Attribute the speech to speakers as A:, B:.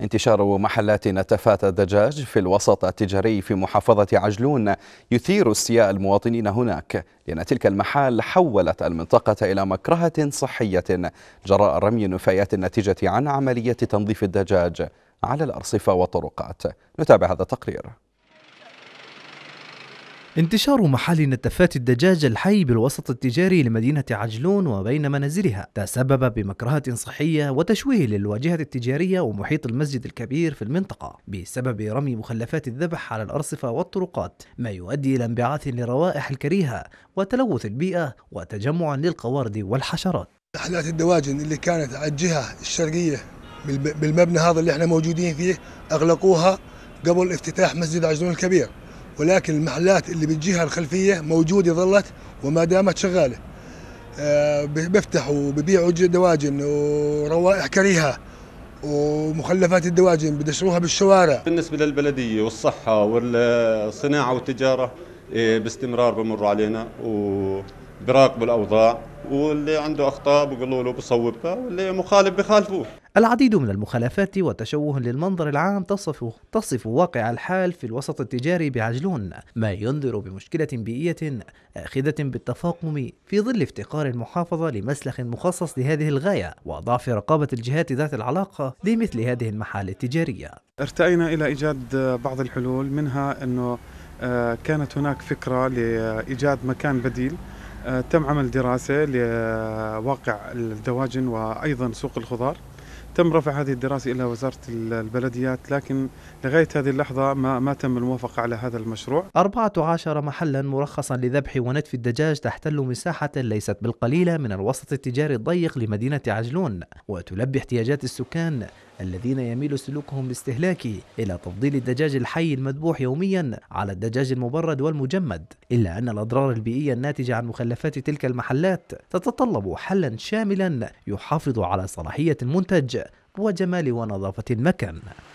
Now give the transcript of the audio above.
A: انتشار محلات نتفات الدجاج في الوسط التجاري في محافظة عجلون يثير استياء المواطنين هناك لأن تلك المحال حولت المنطقة إلى مكرهة صحية جراء رمي النفايات الناتجة عن عملية تنظيف الدجاج على الأرصفة والطرقات نتابع هذا التقرير
B: انتشار محل نتفات الدجاج الحي بالوسط التجاري لمدينة عجلون وبين منازلها تسبب بمكرهة صحية وتشويه للواجهة التجارية ومحيط المسجد الكبير في المنطقة بسبب رمي مخلفات الذبح على الأرصفة والطرقات ما يؤدي إلى انبعاث للروائح الكريهة وتلوث البيئة وتجمع للقوارض
C: والحشرات حلات الدواجن اللي كانت على الجهة الشرقية بالمبنى هذا اللي احنا موجودين فيه أغلقوها قبل افتتاح مسجد عجلون الكبير ولكن المحلات اللي بالجهه الخلفيه موجوده ظلت وما دامت شغاله آه، بيفتحوا وبيبيعوا دواجن وروائح كريهه ومخلفات الدواجن بدشروها بالشوارع
D: بالنسبه للبلديه والصحه والصناعه والتجاره إيه، باستمرار بمروا علينا وبراقبوا الاوضاع واللي عنده اخطاء بيقولوا له بصوبها واللي مخالف بخالفوه
B: العديد من المخالفات وتشوه للمنظر العام تصف تصف واقع الحال في الوسط التجاري بعجلون ما ينذر بمشكلة بيئية آخذة بالتفاقم في ظل افتقار المحافظة لمسلخ مخصص لهذه الغاية وضعف رقابة الجهات ذات العلاقة لمثل هذه المحال التجارية
E: ارتأينا إلى إيجاد بعض الحلول منها أنه آه، كانت هناك فكرة لإيجاد مكان بديل آه، تم عمل دراسة لواقع الدواجن وأيضا سوق الخضار تم رفع هذه الدراسة إلى وزارة البلديات لكن لغاية هذه اللحظة ما, ما تم الموافقة على هذا المشروع
B: 14 محلا مرخصا لذبح ونتف الدجاج تحتل مساحة ليست بالقليلة من الوسط التجاري الضيق لمدينة عجلون وتلبي احتياجات السكان الذين يميل سلوكهم الاستهلاكي إلى تفضيل الدجاج الحي المذبوح يوميا على الدجاج المبرد والمجمد إلا أن الأضرار البيئية الناتجة عن مخلفات تلك المحلات تتطلب حلا شاملا يحافظ على صلاحية المنتج وجمال ونظافة المكان